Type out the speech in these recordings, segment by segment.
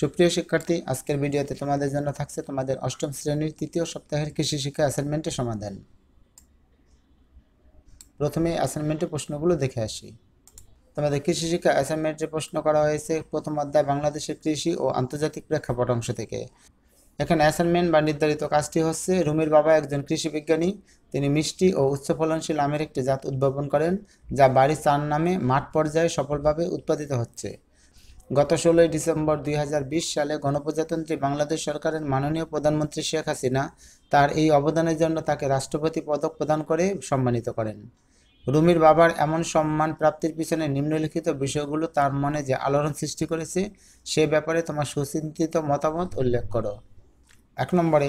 সুপ্রিয় শিক্ষার্থী আজকের ভিডিওতে তোমাদের জন্য থাকছে তোমাদের অষ্টম শ্রেণীর তৃতীয় সপ্তাহের কৃষি শিক্ষা অ্যাসাইনমেন্টের সমাধান প্রথমে অ্যাসাইনমেন্টের প্রশ্নগুলো দেখে আসি তোমাদের কৃষি শিক্ষা অ্যাসাইনমেন্টে প্রশ্ন করা হয়েছে প্রথম অধ্যায় বাংলাদেশের কৃষি ও আন্তর্জাতিক প্রেক্ষাপট অংশ থেকে এখানে অ্যাসাইনমেন্ট বা নির্ধারিত কাজটি হচ্ছে রুমির বাবা একজন কৃষি বিজ্ঞানী তিনি মিষ্টি ও উচ্চ ফলনশীল আমের একটি জাত উদ্ভাবন করেন যা বাড়ি চান নামে মাঠ পর্যায়ে সফলভাবে উৎপাদিত হচ্ছে গত ষোলোই ডিসেম্বর দুই সালে গণপ্রজাতন্ত্রী বাংলাদেশ সরকারের মাননীয় প্রধানমন্ত্রী শেখ হাসিনা তার এই অবদানের জন্য তাকে রাষ্ট্রপতি পদক প্রদান করে সম্মানিত করেন রুমির বাবার এমন সম্মান প্রাপ্তির পিছনে নিম্নলিখিত বিষয়গুলো তার মনে যে আলোড়ন সৃষ্টি করেছে সে ব্যাপারে তোমার সুচিন্তিত মতামত উল্লেখ করো এক নম্বরে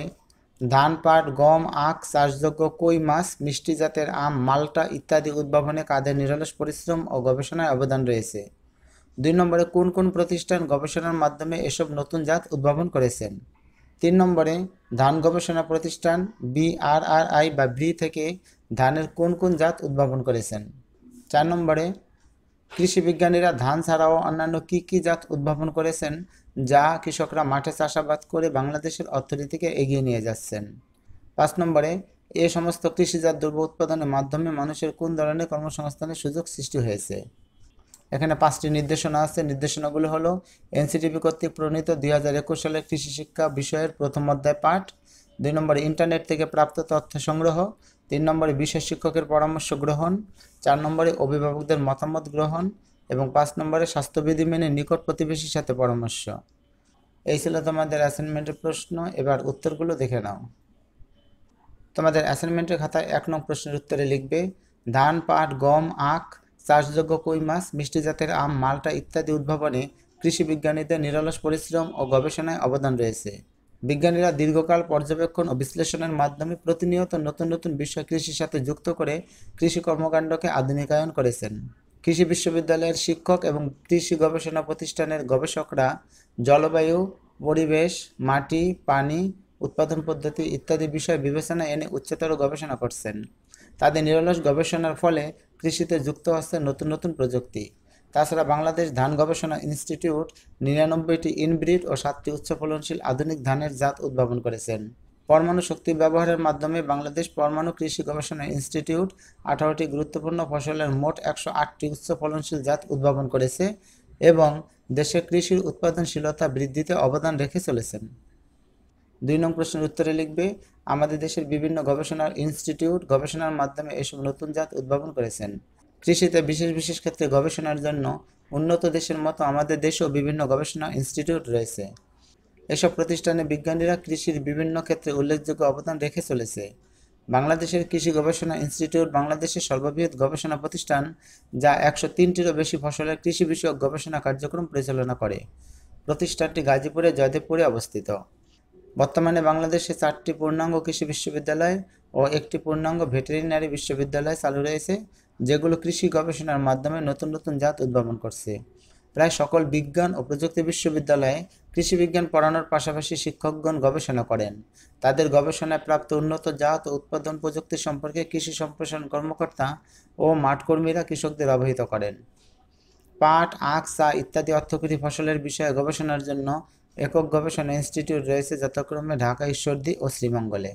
ধান পাট গম আখ চাষযোগ্য কই মাছ মিষ্টি জাতের আম মাল্টা ইত্যাদি উদ্ভাবনে কাদের নিরলস পরিশ্রম ও গবেষণায় অবদান রয়েছে দুই নম্বরে কোন কোন প্রতিষ্ঠান গবেষণার মাধ্যমে এসব নতুন জাত উদ্ভাবন করেছেন তিন নম্বরে ধান গবেষণা প্রতিষ্ঠান বিআরআরআই বা ব্রি থেকে ধানের কোন কোন জাত উদ্ভাবন করেছেন চার নম্বরে কৃষি বিজ্ঞানীরা ধান ছাড়াও অন্যান্য কী কী জাত উদ্ভাবন করেছেন যা কৃষকরা মাঠে চাষাবাদ করে বাংলাদেশের অর্থনীতিকে এগিয়ে নিয়ে যাচ্ছেন পাঁচ নম্বরে এ সমস্ত কৃষিজাত দ্রব্য উৎপাদনের মাধ্যমে মানুষের কোন ধরনের কর্মসংস্থানের সুযোগ সৃষ্টি হয়েছে এখানে পাঁচটি নির্দেশনা আছে নির্দেশনাগুলো হলো এনসিটিভি কর্তৃক প্রণীত দুই হাজার একুশ সালে কৃষি শিক্ষা বিষয়ের প্রথম অধ্যায় পাঠ দুই নম্বর ইন্টারনেট থেকে প্রাপ্ত তথ্য সংগ্রহ তিন নম্বরে বিশেষ শিক্ষকের পরামর্শ গ্রহণ চার নম্বরে অভিভাবকদের মতামত গ্রহণ এবং পাঁচ নম্বরে স্বাস্থ্যবিধি মেনে নিকট প্রতিবেশীর সাথে পরামর্শ এই ছিল তোমাদের অ্যাসাইনমেন্টের প্রশ্ন এবার উত্তরগুলো দেখে নাও তোমাদের অ্যাসাইনমেন্টের খাতায় এক নং প্রশ্নের উত্তরে লিখবে ধান পাট গম আখ চাষযোগ্য কই মাছ মিষ্টি জাতের আম মাল্টা ইত্যাদি উদ্ভাবনে কৃষি বিজ্ঞানীদের নিরলস পরিশ্রম ও গবেষণায় অবদান রয়েছে বিজ্ঞানীরা দীর্ঘকাল পর্যবেক্ষণ ও বিশ্লেষণের মাধ্যমে প্রতিনিয়ত নতুন নতুন বিষয় কৃষির সাথে যুক্ত করে কৃষি কর্মকাণ্ডকে আধুনিকায়ন করেছেন কৃষি বিশ্ববিদ্যালয়ের শিক্ষক এবং কৃষি গবেষণা প্রতিষ্ঠানের গবেষকরা জলবায়ু পরিবেশ মাটি পানি উৎপাদন পদ্ধতি ইত্যাদি বিষয় বিবেচনা এনে উচ্চতর গবেষণা করছেন তাদের নিরলস গবেষণার ফলে কৃষিতে যুক্ত হচ্ছে নতুন নতুন প্রযুক্তি তাছাড়া বাংলাদেশ ধান গবেষণা ইনস্টিটিউট নিরানব্বইটি ইনব্রিড ও সাতটি উচ্চ ফলনশীল আধুনিক ধানের জাত উদ্ভাবন করেছেন পরমাণু শক্তি ব্যবহারের মাধ্যমে বাংলাদেশ পরমাণু কৃষি গবেষণা ইনস্টিটিউট আঠারোটি গুরুত্বপূর্ণ ফসলের মোট একশো আটটি উচ্চ ফলনশীল জাত উদ্ভাবন করেছে এবং দেশে কৃষির উৎপাদনশীলতা বৃদ্ধিতে অবদান রেখে চলেছেন দুই নং প্রশ্নের উত্তরে লিখবে আমাদের দেশের বিভিন্ন গবেষণার ইনস্টিটিউট গবেষণার মাধ্যমে এসব নতুন জাত উদ্ভাবন করেছেন কৃষিতে বিশেষ বিশেষ ক্ষেত্রে গবেষণার জন্য উন্নত দেশের মতো আমাদের দেশেও বিভিন্ন গবেষণা ইনস্টিটিউট রয়েছে এসব প্রতিষ্ঠানে বিজ্ঞানীরা কৃষির বিভিন্ন ক্ষেত্রে উল্লেখযোগ্য অবদান রেখে চলেছে বাংলাদেশের কৃষি গবেষণা ইনস্টিটিউট বাংলাদেশের সর্ববৃহৎ গবেষণা প্রতিষ্ঠান যা একশো তিনটিরও বেশি ফসলের কৃষি বিষয়ক গবেষণা কার্যক্রম পরিচালনা করে প্রতিষ্ঠানটি গাজীপুরে জয়দেবপুরে অবস্থিত বর্তমানে বাংলাদেশে চারটি পূর্ণাঙ্গ কৃষি বিশ্ববিদ্যালয় ও একটি পূর্ণাঙ্গ ভেটেরিনারি বিশ্ববিদ্যালয় চালু রয়েছে যেগুলো কৃষি গবেষণার মাধ্যমে নতুন নতুন জাত উদ্ভাবন করছে প্রায় সকল বিজ্ঞান ও প্রযুক্তি বিশ্ববিদ্যালয়ে কৃষি বিজ্ঞান পড়ানোর পাশাপাশি শিক্ষকগণ গবেষণা করেন তাদের গবেষণায় প্রাপ্ত উন্নত জাত ও উৎপাদন প্রযুক্তি সম্পর্কে কৃষি সম্প্রসারণ কর্মকর্তা ও মাঠকর্মীরা কৃষকদের অবহিত করেন পাট আখ চা ইত্যাদি অর্থকরী ফসলের বিষয়ে গবেষণার জন্য একক গবেষণা ইনস্টিটিউট রয়েছে যথাক্রমে ঢাকা ঈশ্বরদী ও শ্রীমঙ্গলে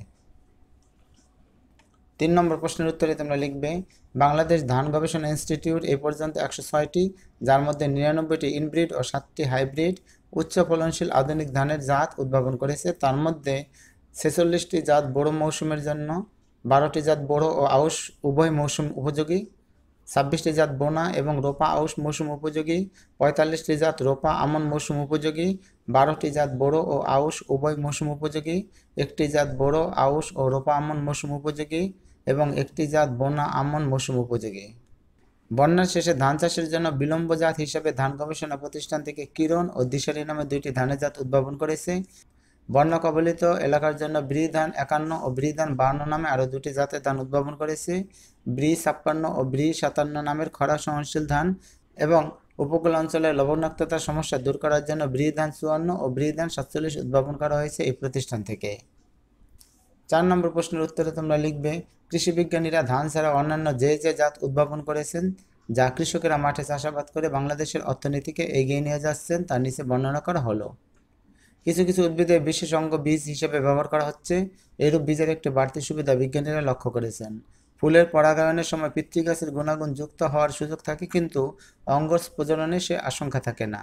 তিন নম্বর প্রশ্নের উত্তরে তোমরা লিখবে বাংলাদেশ ধান গবেষণা ইনস্টিটিউট এ পর্যন্ত একশো ছয়টি যার মধ্যে নিরানব্বইটি ইনব্রিড ও সাতটি হাইব্রিড উচ্চ ফলনশীল আধুনিক ধানের জাত উদ্ভাবন করেছে তার মধ্যে ছেচল্লিশটি জাত বড় মৌসুমের জন্য বারোটি জাত বড় ও আউশ উভয় মৌসুম উপযোগী ছাব্বিশটি জাত বোনা এবং রোপা আউশ মৌসুম উপযোগী পঁয়তাল্লিশটি জাত রোপা আমন মৌসুম উপযোগী বারোটি জাত বড়ো ও আউশ উভয় মৌসুম উপযোগী একটি জাত বড়ো আউশ ও রোপা আমন মৌসুম উপযোগী এবং একটি জাত বোনা আমন মৌসুম উপযোগী বন্যার শেষে ধান চাষের জন্য বিলম্ব জাত হিসাবে ধান গবেষণা প্রতিষ্ঠান থেকে কিরণ ও দিশারি নামে দুইটি ধানের জাত উদ্ভাবন করেছে বর্ণ কবলিত এলাকার জন্য ব্রি ধান একান্ন ও ব্রি ধান বান্ন নামে আরও দুটি জাতের ধান উদ্ভাবন করেছে ব্রি ছাপ্পান্ন ও ব্রি সাতান্ন নামের খরা সহনশীল ধান এবং উপকূল অঞ্চলের লবণাক্ততার সমস্যা দূর করার জন্য ব্রি ধান চুয়ান্ন ও ব্রি ধান সাতচল্লিশ উদ্ভাবন করা হয়েছে এই প্রতিষ্ঠান থেকে চার নম্বর প্রশ্নের উত্তরে তোমরা লিখবে কৃষি বিজ্ঞানীরা ধান ছাড়া অন্যান্য যে যে জাত উদ্ভাবন করেছেন যা কৃষকেরা মাঠে চাষাবাদ করে বাংলাদেশের অর্থনীতিকে এগিয়ে নিয়ে যাচ্ছেন তার নিচে বর্ণনা করা হলো কিছু কিছু উদ্ভিদের বিশেষ অঙ্গ বীজ হিসেবে ব্যবহার করা হচ্ছে এরূপ বীজের একটি বাড়তি সুবিধা বিজ্ঞানীরা লক্ষ্য করেছেন ফুলের পরাগায়নের সময় পিতৃগাছের গুণাগুণ যুক্ত হওয়ার সুযোগ থাকে কিন্তু অঙ্গ প্রজননে সে আশঙ্কা থাকে না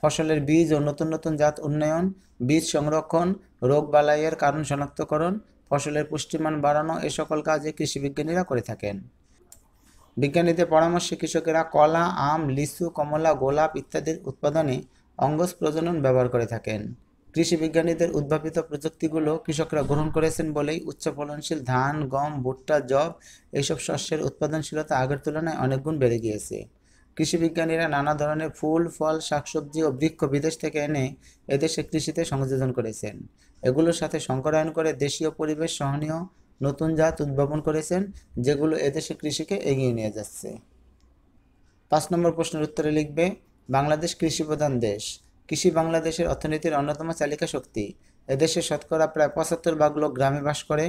ফসলের বীজ ও নতুন নতুন জাত উন্নয়ন বীজ সংরক্ষণ রোগ বালাইয়ের কারণ শনাক্তকরণ ফসলের পুষ্টিমান বাড়ানো এ সকল কাজে কৃষিবিজ্ঞানীরা করে থাকেন বিজ্ঞানীদের পরামর্শে কৃষকেরা কলা আম লিচু কমলা গোলাপ ইত্যাদির উৎপাদনে অঙ্গজ প্রজনন ব্যবহার করে থাকেন কৃষি বিজ্ঞানীদের উদ্ভাবিত প্রযুক্তিগুলো কৃষকরা গ্রহণ করেছেন বলেই উচ্চ ফলনশীল ধান গম ভুট্টা জব এইসব শস্যের উৎপাদনশীলতা আগের তুলনায় অনেক গুণ বেড়ে গিয়েছে কৃষি বিজ্ঞানীরা নানা ধরনের ফুল ফল শাকসবজি ও বৃক্ষ বিদেশ থেকে এনে এদেশে কৃষিতে সংযোজন করেছেন এগুলোর সাথে সংকরায়ন করে দেশীয় পরিবেশ সহনীয় নতুন জাত উদ্ভাবন করেছেন যেগুলো এদেশে কৃষিকে এগিয়ে নিয়ে যাচ্ছে পাঁচ নম্বর প্রশ্নের উত্তরে লিখবে বাংলাদেশ কৃষিপ্রধান দেশ কৃষি বাংলাদেশের অর্থনীতির অন্যতম চালিকা শক্তি এদেশে শতকরা প্রায় পঁচাত্তর ভাগ লোক গ্রামে বাস করে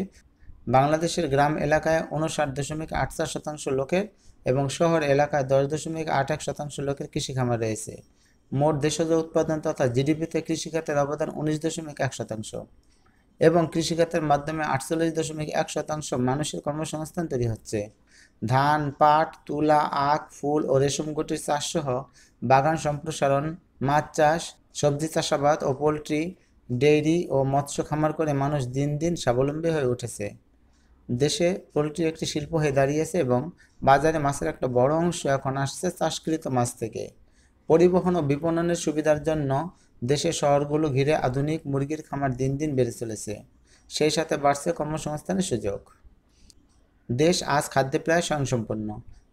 বাংলাদেশের গ্রাম এলাকায় উনষাট দশমিক আট চার শতাংশ লোকের এবং শহর এলাকায় দশ দশমিক আট এক শতাংশ লোকের কৃষি খামার রয়েছে মোট দেশজ উৎপাদন তথা জিডিপিতে কৃষিখাতের অবদান উনিশ দশমিক এক শতাংশ এবং কৃষিখাতের মাধ্যমে আটচল্লিশ দশমিক এক শতাংশ মানুষের কর্মসংস্থান তৈরি হচ্ছে ধান পাট তুলা আখ ফুল ও রেশম গুটির চাষসহ বাগান সম্প্রসারণ মাছ চাষ সবজি চাষাবাদ ও পোলট্রি ডেইরি ও মৎস্য খামার করে মানুষ দিন দিন স্বাবলম্বী হয়ে উঠেছে দেশে পোলট্রি একটি শিল্প হয়ে দাঁড়িয়েছে এবং বাজারে মাছের একটা বড় অংশ এখন আসছে চাষকৃত মাছ থেকে পরিবহন ও বিপণনের সুবিধার জন্য দেশে শহরগুলো ঘিরে আধুনিক মুরগির খামার দিন দিন বেড়ে চলেছে সেই সাথে বাড়ছে কর্মসংস্থানের সুযোগ দেশ আজ খাদ্যে প্রায় স্বয়ংসম্পন্ন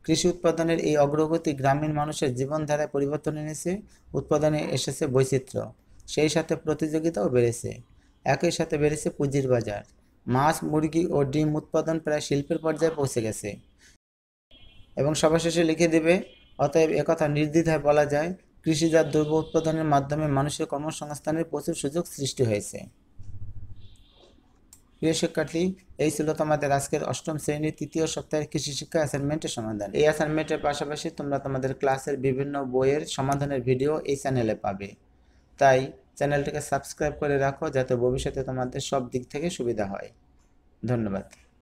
কৃষি উৎপাদনের এই অগ্রগতি গ্রামীণ মানুষের জীবনধারায় পরিবর্তন এনেছে উৎপাদনে এসেছে বৈচিত্র্য সেই সাথে প্রতিযোগিতাও বেড়েছে একই সাথে বেড়েছে পুঁজির বাজার মাছ মুরগি ও ডিম উৎপাদন প্রায় শিল্পের পর্যায়ে পৌঁছে গেছে এবং সবশেষে লিখে দেবে অতএব একথা নির্দ্বিধায় বলা যায় কৃষিজাত দ্রব্য উৎপাদনের মাধ্যমে মানুষের কর্মসংস্থানের প্রচুর সুযোগ সৃষ্টি হয়েছে প্রিয় শিক্ষার্থী এই ছিল তোমাদের আজকের অষ্টম শ্রেণীর তৃতীয় সপ্তাহের কৃষি শিক্ষা অ্যাসাইনমেন্টের সমাধান এই অ্যাসাইনমেন্টের পাশাপাশি তোমরা তোমাদের ক্লাসের বিভিন্ন বইয়ের সমাধানের ভিডিও এই চ্যানেলে পাবে তাই চ্যানেলটিকে সাবস্ক্রাইব করে রাখো যাতে ভবিষ্যতে তোমাদের সব দিক থেকে সুবিধা হয় ধন্যবাদ